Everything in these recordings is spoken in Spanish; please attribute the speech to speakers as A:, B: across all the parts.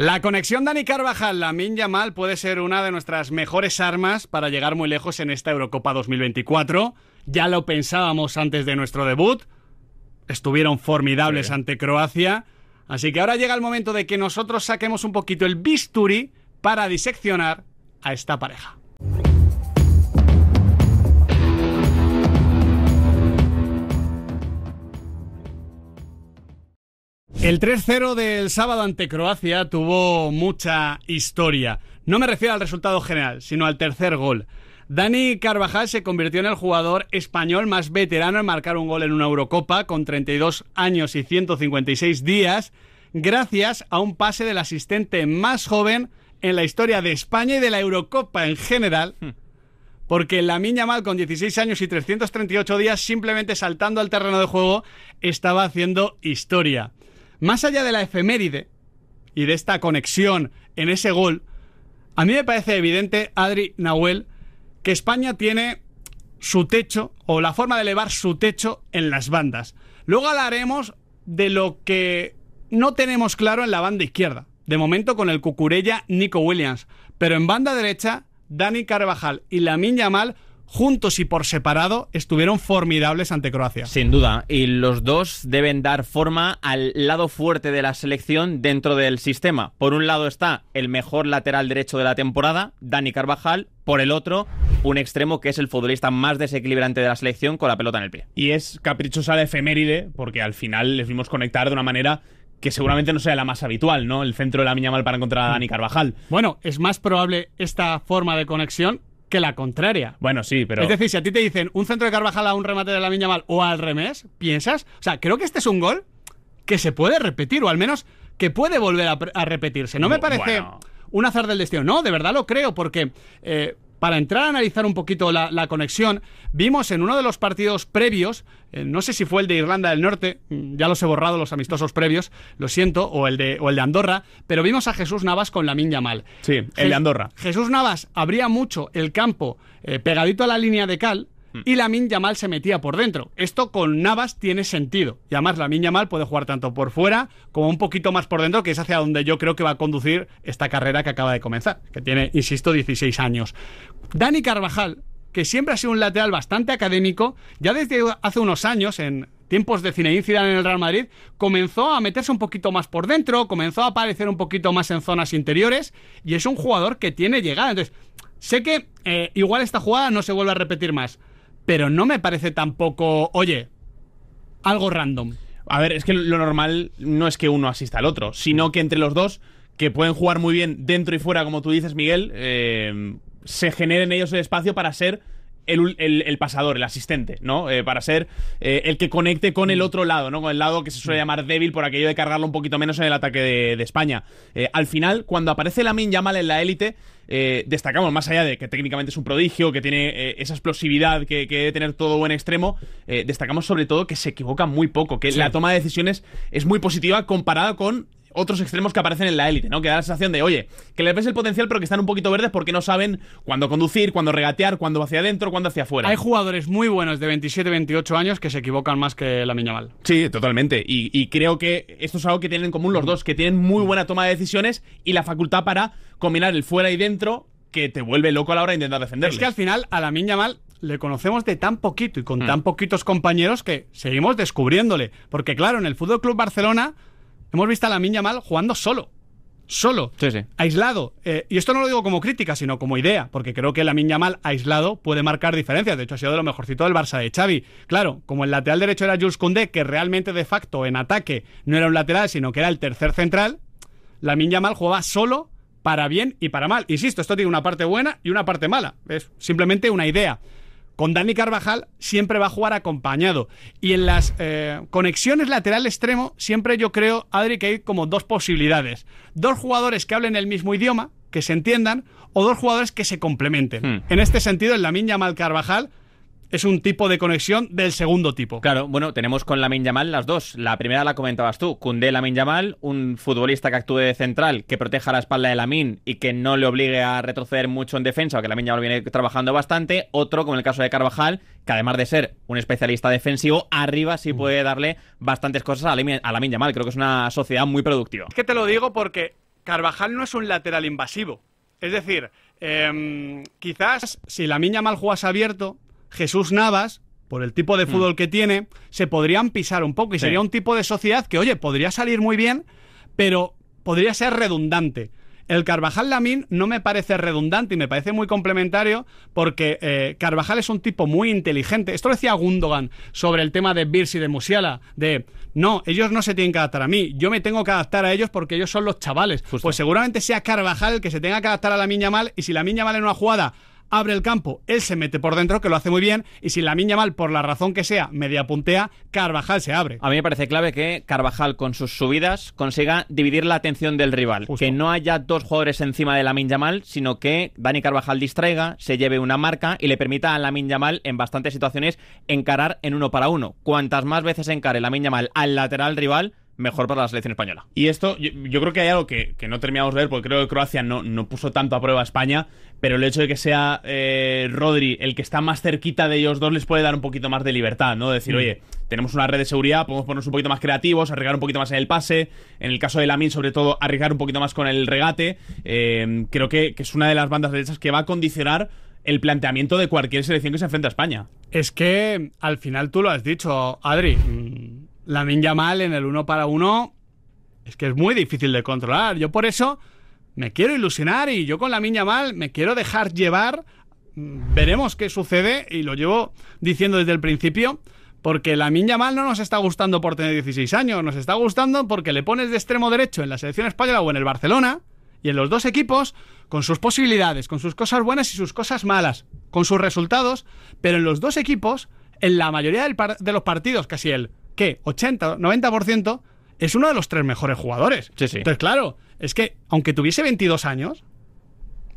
A: La conexión Dani Carvajal, Min Yamal puede ser una de nuestras mejores armas para llegar muy lejos en esta Eurocopa 2024. Ya lo pensábamos antes de nuestro debut. Estuvieron formidables ante Croacia. Así que ahora llega el momento de que nosotros saquemos un poquito el bisturi para diseccionar a esta pareja. El 3-0 del sábado ante Croacia tuvo mucha historia. No me refiero al resultado general, sino al tercer gol. Dani Carvajal se convirtió en el jugador español más veterano en marcar un gol en una Eurocopa con 32 años y 156 días, gracias a un pase del asistente más joven en la historia de España y de la Eurocopa en general, hmm. porque la Miña Mal, con 16 años y 338 días, simplemente saltando al terreno de juego, estaba haciendo historia más allá de la efeméride y de esta conexión en ese gol, a mí me parece evidente, Adri Nahuel, que España tiene su techo o la forma de elevar su techo en las bandas. Luego hablaremos de lo que no tenemos claro en la banda izquierda. De momento con el Cucurella Nico Williams. Pero en banda derecha, Dani Carvajal y Lamin Yamal juntos y por separado, estuvieron formidables ante Croacia. Sin
B: duda, y los dos deben dar forma al lado fuerte de la selección dentro del sistema. Por un lado está el mejor lateral derecho de la temporada, Dani Carvajal, por el otro, un extremo que es el futbolista más desequilibrante de la selección con la pelota en el pie. Y
C: es caprichosa la efeméride, porque al final les vimos conectar de una manera que seguramente no sea la más habitual, ¿no? El centro de la mal para encontrar a Dani Carvajal. Bueno, es más probable esta forma de conexión que la
A: contraria.
C: Bueno, sí, pero. Es decir,
A: si a ti te dicen un centro de Carvajal a un remate de la Miña Mal o al remés, piensas. O sea, creo que este es un gol que se puede repetir, o al menos que puede volver a, repetirse. No me parece un azar del destino. No, de verdad lo creo, porque. Eh, para entrar a analizar un poquito la, conexión, vimos en uno de los partidos previos, eh, no sé si fue el de Irlanda del Norte, mm, ya los he borrado los amistosos previos, lo siento, o el de, el de Andorra, pero vimos a Jesús Navas con la minya mal. Sí, el de Andorra. Jesús Navas abría mucho el campo eh, pegadito a la línea de cal, Hmm. y Lamin Yamal se metía por dentro. Esto con Navas tiene sentido. Y además Lamin Yamal puede jugar tanto por fuera como un poquito más por dentro, que es hacia donde yo creo que va a conducir esta carrera que acaba de comenzar, que tiene, insisto, 16 años. Dani Carvajal, que siempre ha sido un lateral bastante académico, ya desde hace unos años en, tiempos de Zinedine en el Real Madrid, comenzó a meterse un poquito más por dentro, comenzó a aparecer un poquito más en zonas interiores y es un jugador que tiene llegada. Entonces, sé que eh, igual esta
C: jugada no se vuelve a repetir más, pero no me parece tampoco, oye, algo random. A ver, es que lo normal no es que uno asista al otro, sino que entre los dos, que pueden jugar muy bien dentro y fuera, como tú dices, Miguel, eh, se generen ellos el espacio para ser el, pasador, el asistente, ¿no? Eh, para ser eh, el que conecte con el mm. otro lado, ¿no? Con el lado que se suele mm. llamar débil por aquello de cargarlo un poquito menos en el ataque de, España. Eh, al final, cuando aparece Lamin Yamal en la élite, destacamos, más allá de que técnicamente es un prodigio, que tiene esa explosividad que, que, debe tener todo buen extremo, destacamos sobre todo que se equivoca muy poco, que la toma de decisiones es muy positiva comparada con otros extremos que aparecen en la élite, ¿no? Que da la sensación de, oye, que les ves el potencial pero que están un poquito verdes porque no saben cuándo conducir, cuándo regatear, cuándo hacia adentro, cuándo hacia afuera. Hay
A: jugadores muy buenos de 27, 28 años que se equivocan más que la Miñamal.
C: Sí, totalmente. Y, creo que esto es algo que tienen en común los dos, que tienen muy buena toma de decisiones y la facultad para combinar el fuera y dentro que te vuelve loco a la hora de intentar defender. Es que al final
A: a la Miñamal le conocemos de tan poquito y con mm. tan poquitos compañeros que seguimos descubriéndole. Porque claro, en el Fútbol Club Barcelona Hemos visto a la Minya Mal jugando solo. Solo, sí, sí. aislado. Eh, y esto no lo digo como crítica, sino como idea, porque creo que la Minya Mal aislado puede marcar diferencias. De hecho, ha sido de lo mejorcito del Barça de Xavi. Claro, como el lateral derecho era Jules Koundé, que realmente de facto en ataque no era un lateral, sino que era el tercer central, la Minya Mal jugaba solo para bien y para mal. Insisto, esto tiene una parte buena y una parte mala. Es simplemente una idea con Dani Carvajal siempre va a jugar acompañado. Y en las eh, conexiones lateral extremo, siempre yo creo, Adri, que hay como dos posibilidades. Dos jugadores que hablen el mismo idioma, que se entiendan, o dos jugadores que se complementen. Hmm. En este sentido, en
B: la Minya Mal Carvajal es un tipo de conexión del segundo tipo. Claro, bueno, tenemos con la Yamal las dos. La primera la comentabas tú, Kunde Lamin Yamal, un futbolista que actúe de central, que proteja la espalda de la min y que no le obligue a retroceder mucho en defensa, aunque la Yamal viene trabajando bastante. Otro, como el caso de Carvajal, que además de ser un especialista defensivo, arriba sí mm. puede darle bastantes cosas a la minyamal. Yamal. Creo que es una sociedad muy productiva. Es
A: que te lo digo porque Carvajal no es un lateral invasivo. Es decir, em, quizás si la minyamal juega abierto, Jesús Navas, por el tipo de mm. fútbol que tiene, se podrían pisar un poco y sería un tipo de sociedad que, oye, podría salir muy bien, pero podría ser redundante. El Carvajal Lamín no me parece redundante y me parece muy complementario porque eh, Carvajal es un tipo muy inteligente. Esto lo decía Gundogan sobre el tema de Birsi y de Musiala, de no, ellos no se tienen que adaptar a mí, yo me tengo que adaptar a ellos porque ellos son los chavales. Pues seguramente sea Carvajal el que se tenga que adaptar a la Miña Mal y si la Miña Mal en una jugada abre el campo, él se mete por dentro, que lo hace muy bien, y si la miña mal, por la razón que sea, media puntea,
B: Carvajal se abre. A mí me parece clave que Carvajal con sus subidas consiga dividir la atención del rival, que no haya dos jugadores encima de la miña mal, sino que Dani Carvajal distraiga, se lleve una marca y le permita a la miña mal en bastantes situaciones encarar en uno para uno. Cuantas más veces encare la miña mal al lateral rival, mejor para la selección española. Y esto, yo, creo que hay algo que, no
C: terminamos de ver, porque creo que Croacia no, no puso tanto a prueba a España, pero el hecho de que sea eh, Rodri el que está más cerquita de ellos dos les puede dar un poquito más de libertad, ¿no? Decir, mm. oye, tenemos una red de seguridad, podemos ponernos un poquito más creativos, arriesgar un poquito más en el pase, en el caso de Lamin sobre todo arriesgar un poquito más con el regate, eh, creo que, que es una de las bandas derechas que va a condicionar el planteamiento de cualquier selección que se enfrente a España.
A: Es que al final tú lo has dicho, Adri la Minya Mal en el uno para uno es que es muy difícil de controlar. Yo por eso me quiero ilusionar y yo con la Minya Mal me quiero dejar llevar. Mm, veremos qué sucede y lo llevo diciendo desde el principio. Porque la Minya Mal no nos está gustando por tener 16 años, nos está gustando porque le pones de extremo derecho en la selección española o en el Barcelona y en los dos equipos con sus posibilidades, con sus cosas buenas y sus cosas malas, con sus resultados, pero en los dos equipos, en la mayoría de los partidos, casi el que 80, 90% es uno de los tres mejores jugadores. Sí, sí. Entonces, claro, es que aunque tuviese 22 años,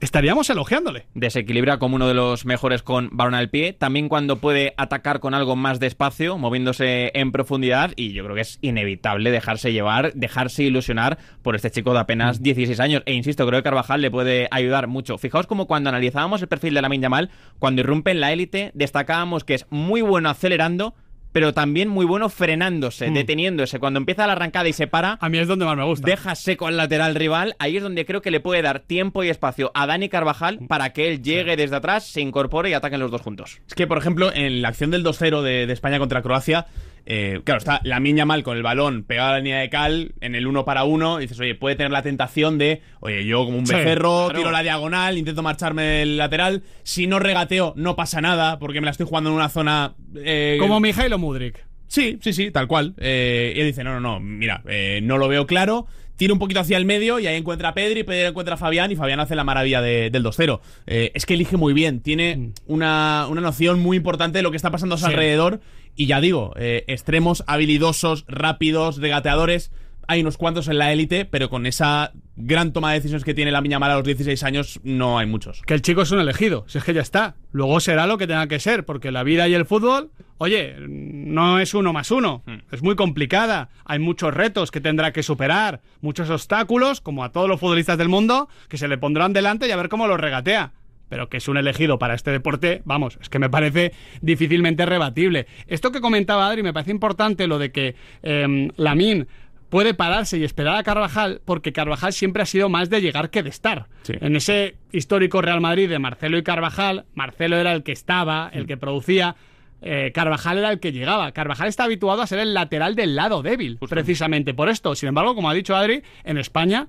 A: estaríamos elogiándole.
B: Desequilibra como uno de los mejores con balón al pie, también cuando puede atacar con algo más despacio, moviéndose en profundidad, y yo creo que es inevitable dejarse llevar, dejarse ilusionar por este chico de apenas 16 mm. años. E insisto, creo que Carvajal le puede ayudar mucho. Fijaos como cuando analizábamos el perfil de la Minyamal, cuando irrumpe en la élite, destacábamos que es muy bueno acelerando, pero también muy bueno frenándose, mm. deteniéndose. Cuando empieza la arrancada y se para. A mí es donde más me gusta. Deja seco al lateral rival. Ahí es donde creo que le puede dar tiempo y espacio a Dani Carvajal mm. para que él llegue desde atrás, se incorpore y ataquen los dos juntos.
C: Es que, por ejemplo, en la acción del 2-0 de España contra Croacia eh, claro, está la miña mal con el balón pegado a la línea de cal en el uno para uno. Y dices, oye, puede tener la tentación de, oye, yo como un becerro, tiro la diagonal, intento marcharme del lateral. Si no regateo, no pasa nada, porque me la estoy jugando en una zona. Eh, como o Mudrik. Sí, sí, sí, tal cual. Eh, y él dice, no, no, no, mira, eh, no lo veo claro. Tira un poquito hacia el medio y ahí encuentra a Pedri, Pedri encuentra a Fabián y Fabián hace la maravilla del 2-0. es que elige muy bien, tiene mm. una, noción muy importante de lo que está pasando a su alrededor y ya digo, eh, extremos habilidosos, rápidos, regateadores. Hay unos cuantos en la élite, pero con esa gran toma de decisiones que tiene la mala a los 16 años, no hay muchos. Que
A: el chico es un elegido, si es que ya está. Luego será lo que tenga que ser, porque la vida y el fútbol, oye, no es uno más uno. Hmm. Es muy complicada. Hay muchos retos que tendrá que superar, muchos obstáculos, como a todos los futbolistas del mundo, que se le pondrán delante y a ver cómo los regatea pero que es un elegido para este deporte, vamos, es que me parece difícilmente rebatible. Esto que comentaba Adri me parece importante, lo de que em, Lamin Lamín puede pararse y esperar a Carvajal, porque Carvajal siempre ha sido más de llegar que de estar. En ese histórico Real Madrid de Marcelo y Carvajal, Marcelo era el que estaba, el mm. que producía. Eh, Carvajal era el que llegaba. Carvajal está habituado a ser el lateral del lado débil, precisamente por esto. Sin embargo, como ha dicho Adri, en España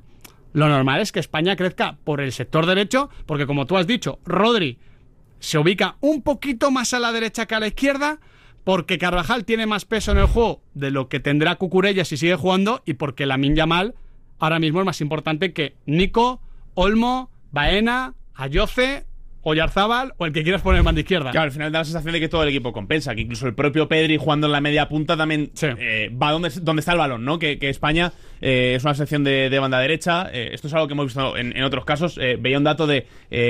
A: lo normal es que España crezca por el sector derecho, porque como tú has dicho, Rodri se ubica un poquito más a la derecha que a la izquierda, porque Carvajal tiene más peso en el juego de lo que tendrá Cucurella si sigue jugando y porque la Lamin mal, ahora mismo es más importante que
C: Nico, Olmo, Baena, Ayoce Oyarzábal o el que quieras poner banda izquierda. Claro, al final da la sensación de que todo el equipo compensa, que incluso el propio Pedri jugando en la media punta también eh, va donde, donde, está el balón, ¿no? Que, España eh, es una sección de, banda derecha. Eh, esto es algo que hemos visto en, en otros casos. veía un dato de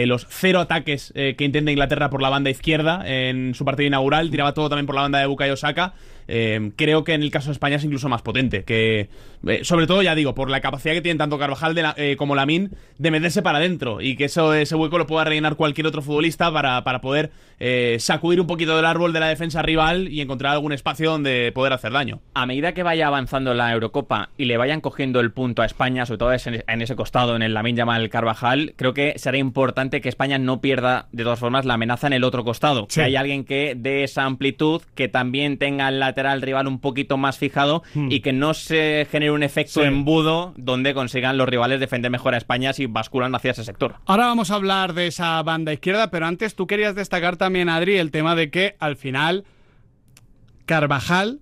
C: los cero ataques que intenta Inglaterra por la banda izquierda en su partido inaugural. Tiraba todo también por la banda de Bukayo Saka. Em, creo que en el caso de España es incluso más potente. Que, eh, sobre todo, ya digo, por la capacidad que tienen tanto Carvajal eh, como Lamín de meterse para adentro y que eso, ese hueco lo pueda rellenar cualquier otro futbolista para, poder
B: eh, sacudir un poquito del árbol de la defensa rival y encontrar algún espacio donde poder hacer daño. A medida que vaya avanzando la Eurocopa y le vayan cogiendo el punto a España, sobre todo en ese costado, en el Lamín el Carvajal, creo que será importante que España no pierda, de todas formas, la amenaza en el otro costado. Que hay alguien que dé esa amplitud, que también tenga la lateral rival un poquito más fijado hmm. y que no se genere un efecto embudo donde consigan los rivales defender mejor a España si basculan hacia ese sector.
A: Ahora vamos a hablar de esa banda izquierda, pero antes tú querías destacar también, Adri, el tema de que al final Carvajal,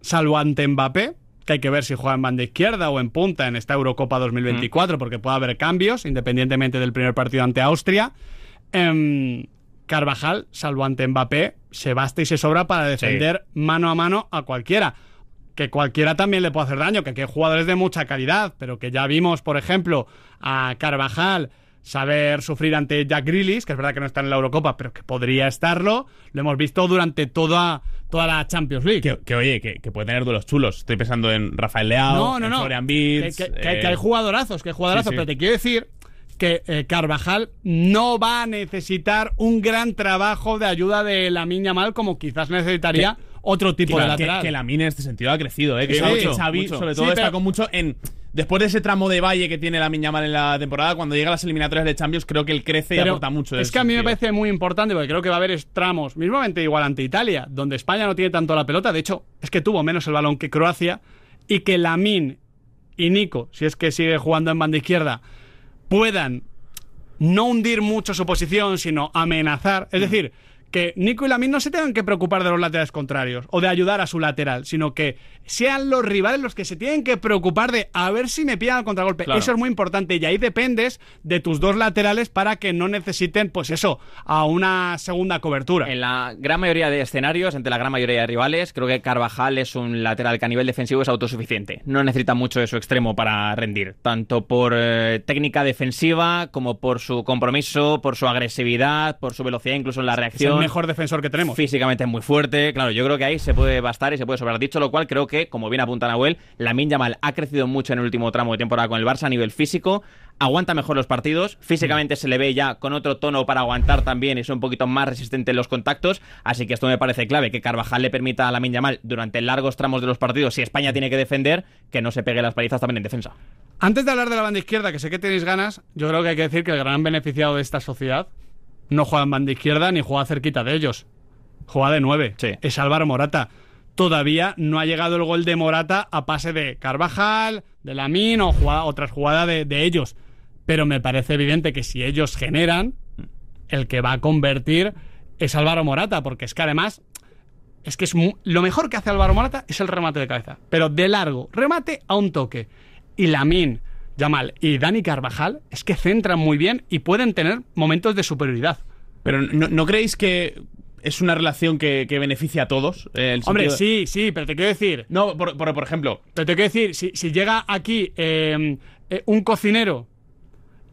A: salvo ante Mbappé, que hay que ver si juega en banda izquierda o en punta en esta Eurocopa 2024, hmm. porque puede haber cambios, independientemente del primer partido ante Austria. Em, Carvajal, salvo ante Mbappé, se basta y se sobra para defender mano a mano a cualquiera. Que cualquiera también le puede hacer daño, que hay jugadores de mucha calidad, pero que ya vimos, por ejemplo, a Carvajal saber sufrir ante Jack Grillis, que es verdad que no está
C: en la Eurocopa, pero que podría estarlo. Lo hemos visto durante toda, toda la Champions League. Que, oye, que, puede tener duelos chulos. Estoy pensando en Rafael Leao, no, que, hay eh,
A: jugadorazos, que hay jugadorazos, pero te quiero decir que eh, Carvajal no va a necesitar un gran trabajo de ayuda de la miña mal como quizás necesitaría. otro tipo de lateral. Que, que la
C: mina en este sentido ha crecido, ¿eh? Que Xavi, sobre todo, mucho en. Después de ese tramo de valle que tiene la mal en la temporada, cuando llega a las eliminatorias de Champions, creo que él crece y aporta mucho. Es que a mí me parece
A: muy importante porque creo que va a haber tramos, mismamente igual ante Italia, donde España no tiene tanto la pelota. De hecho, es que tuvo menos el balón que Croacia y que min y Nico, si es que sigue jugando en banda izquierda, puedan no hundir mucho su posición, sino amenazar. Es mm. decir, que Nico y Lamin no se tengan que preocupar de los laterales contrarios o de ayudar a su lateral, sino que sean los rivales los que se tienen que preocupar de a ver si me pillan al contragolpe. Eso es muy importante y ahí dependes de tus dos laterales para que no necesiten, pues eso, a una segunda cobertura.
B: En la gran mayoría de escenarios, entre la gran mayoría de rivales, creo que Carvajal es un lateral que a nivel defensivo es autosuficiente. No necesita mucho de su extremo para rendir, tanto por eh, técnica defensiva como por su compromiso, por su agresividad, por su velocidad, incluso en la reacción mejor defensor que tenemos. Físicamente es muy fuerte, claro, yo creo que ahí se puede bastar y se puede sobrar. Dicho lo cual, creo que, como bien apunta Nahuel, la mal ha crecido mucho en el último tramo de temporada con el Barça a nivel físico, aguanta mejor los partidos, físicamente se le ve ya con otro tono para aguantar también, y es un poquito más resistente en los contactos, así que esto me parece clave, que Carvajal le permita a la mal durante largos tramos de los partidos, si España tiene que defender, que no se pegue las palizas también en defensa.
A: Antes de hablar de la banda izquierda, que sé que tenéis ganas, yo creo que hay que decir que el gran beneficiado de esta sociedad no juega en banda izquierda ni juega cerquita de ellos. Juega de nueve. Es Álvaro Morata. Todavía no ha llegado el gol de Morata a pase de Carvajal, de Lamín o otra jugada de, ellos. Pero me parece evidente que si ellos generan, el que va a convertir es Álvaro Morata, porque es que además es que es lo mejor que hace Álvaro Morata es el remate de cabeza, pero de largo, remate a un toque. Y Lamín, Yamal y Dani Carvajal es que centran muy bien y pueden tener momentos de superioridad.
C: Pero ¿no, creéis que es una relación que, beneficia a todos? Eh, Hombre, sí, sí, pero te quiero decir... No, por, ejemplo... Pero te quiero decir, si, llega aquí eh, eh,
A: un cocinero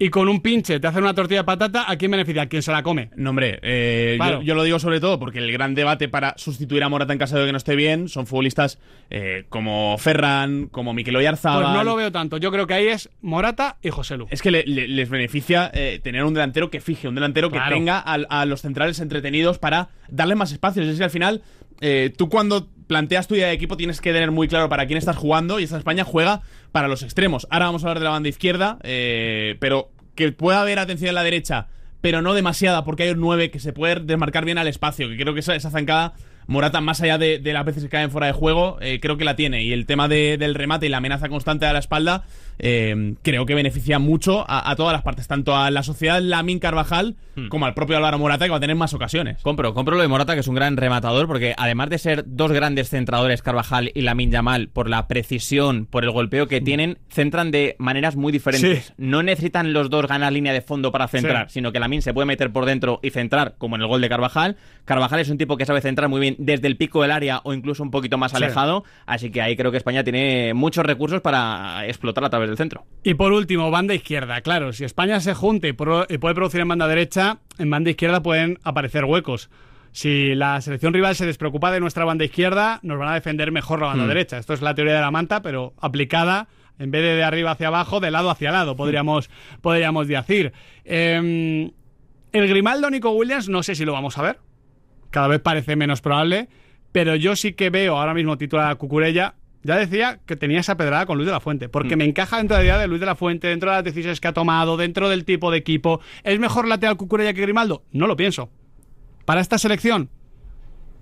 A: y con un pinche te hacen una tortilla de patata, ¿a quién beneficia? ¿A quién se la come?
C: No, hombre, eh, yo, lo digo sobre todo porque el gran debate para sustituir a Morata en caso de que no esté bien son futbolistas eh, como Ferran, como Mikel Oyarzabal. Pues no lo
A: veo tanto. Yo creo que ahí es
C: Morata y José Lu. Es que les beneficia eh, tener un delantero que fije, un delantero que tenga a, los centrales entretenidos para darle más espacios. Es decir, al final, tú cuando planteas tu idea de equipo, tienes que tener muy claro para quién estás jugando y esta España juega para los extremos. Ahora vamos a hablar de la banda izquierda, eh, pero que pueda haber atención en la derecha, pero no demasiada, porque hay un 9 que se puede desmarcar bien al espacio, que creo que esa, esa zancada Morata, más allá de, las veces que caen fuera de juego, eh, creo que la tiene. Y el tema del remate y la amenaza constante a la espalda, eh, creo que beneficia mucho a, todas las partes, tanto a la sociedad Lamin Carvajal hmm. como al propio Álvaro
B: Morata, que va a tener más ocasiones. Compro, compro lo de Morata, que es un gran rematador, porque además de ser dos grandes centradores, Carvajal y Lamín Yamal, por la precisión, por el golpeo que hmm. tienen, centran de maneras muy diferentes. No necesitan los dos ganar línea de fondo para centrar, sino que Lamín se puede meter por dentro y centrar, como en el gol de Carvajal. Carvajal es un tipo que sabe centrar muy bien desde el pico del área o incluso un poquito más alejado. Así que ahí creo que España tiene muchos recursos para explotar a través del centro.
A: Y por último, banda izquierda. Claro, si España se junte y puede producir en banda derecha, en banda izquierda pueden aparecer huecos. Si la selección rival se despreocupa de nuestra banda izquierda, nos van a defender mejor la banda hmm. derecha. Esto es la teoría de la manta, pero aplicada en vez de de arriba hacia abajo, de lado hacia lado, podríamos, podríamos decir. Em, el Grimaldo Nico Williams, no sé si lo vamos a ver cada vez parece menos probable, pero yo sí que veo ahora mismo titular a Cucurella. Ya decía que tenía esa pedrada con Luis de la Fuente, porque mm. me encaja dentro de la idea de Luis de la Fuente, dentro de las decisiones que ha tomado, dentro del tipo de equipo. ¿Es mejor lateral Cucurella que Grimaldo? No lo pienso. Para esta selección,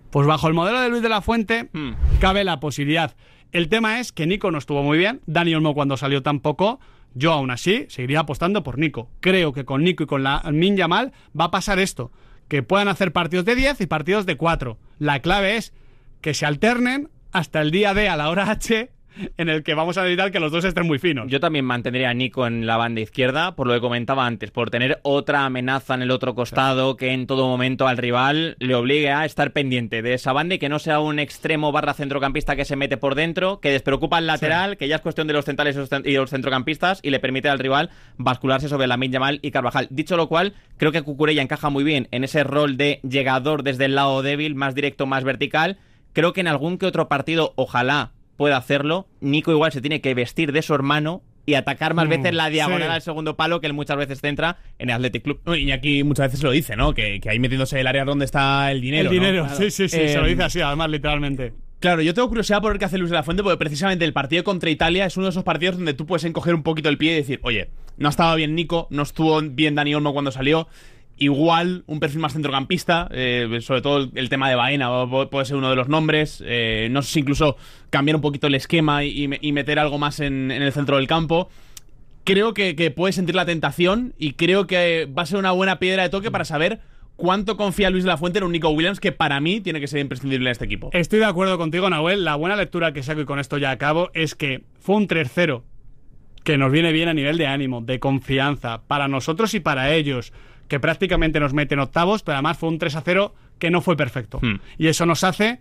A: pues bajo el modelo de Luis de la Fuente, mm. cabe la posibilidad. El tema es que Nico no estuvo muy bien, Dani Olmo cuando salió tampoco. Yo aún así seguiría apostando por Nico. Creo que con Nico y con la Min Mal va a pasar esto que puedan hacer partidos de 10 y partidos de 4. La clave es que se alternen
B: hasta el día D a la hora H en el que vamos a evitar que los dos estén muy finos. Yo también mantendría a Nico en la banda izquierda, por lo que comentaba antes, por tener otra amenaza en el otro costado que en todo momento al rival le obligue a estar pendiente de esa banda y que no sea un extremo barra centrocampista que se mete por dentro, que despreocupa el lateral, que ya es cuestión de los centrales y los centrocampistas y le permite al rival bascularse sobre la Yamal y Carvajal. Dicho lo cual, creo que Cucurella encaja muy bien en ese rol de llegador desde el lado débil, más directo, más vertical. Creo que en algún que otro partido, ojalá puede hacerlo, Nico igual se tiene que vestir de su hermano y atacar más mm, veces la diagonal al segundo palo que él muchas veces centra en el Athletic Club. Y aquí muchas veces lo dice, ¿no? Que,
C: que ahí metiéndose el área donde está el dinero. El dinero, sí, sí, sí, se lo eh, dice así, además, literalmente. Claro, yo tengo curiosidad por ver qué hace Luis de la Fuente, porque precisamente el partido contra Italia es uno de esos partidos donde tú puedes encoger un poquito el pie y decir, oye, no estaba bien Nico, no estuvo bien Dani Olmo cuando salió. Igual un perfil más centrocampista, eh, sobre todo el tema de Baena puede ser uno de los nombres. Eh, no sé si incluso cambiar un poquito el esquema y, meter algo más en, el centro del campo. Creo que, que puede sentir la tentación y creo que va a ser una buena piedra de toque para saber cuánto confía Luis de la Fuente en un Nico Williams que para mí tiene que ser imprescindible en este equipo.
A: Estoy de acuerdo contigo, Nahuel. La buena lectura que saco y con esto ya acabo es que fue un 3-0 que nos viene bien a nivel de ánimo, de confianza, para nosotros y para ellos que prácticamente nos meten octavos, pero además fue un 3 a 0 que no fue perfecto. Hmm. Y eso nos hace,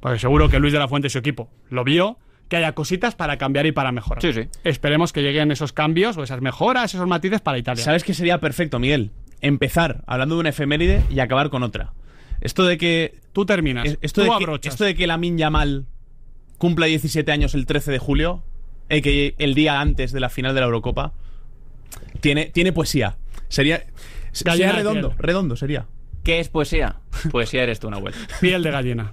A: porque seguro que Luis de la Fuente y su equipo lo vio, que haya cositas para cambiar y para mejorar. Sí, sí. Esperemos que lleguen esos cambios
C: o esas mejoras, esos matices para Italia. ¿Sabes qué sería perfecto, Miguel? Empezar hablando de una efeméride y acabar con otra. Esto de que. Tú terminas. Esto, de, que, la de que cumpla 17 años el 13 de julio, eh, que el día antes de la final de la Eurocopa, tiene, tiene poesía. Sería. Gallina redondo, redondo sería. ¿Qué es poesía? Poesía eres tú, una vuelta Piel de gallina.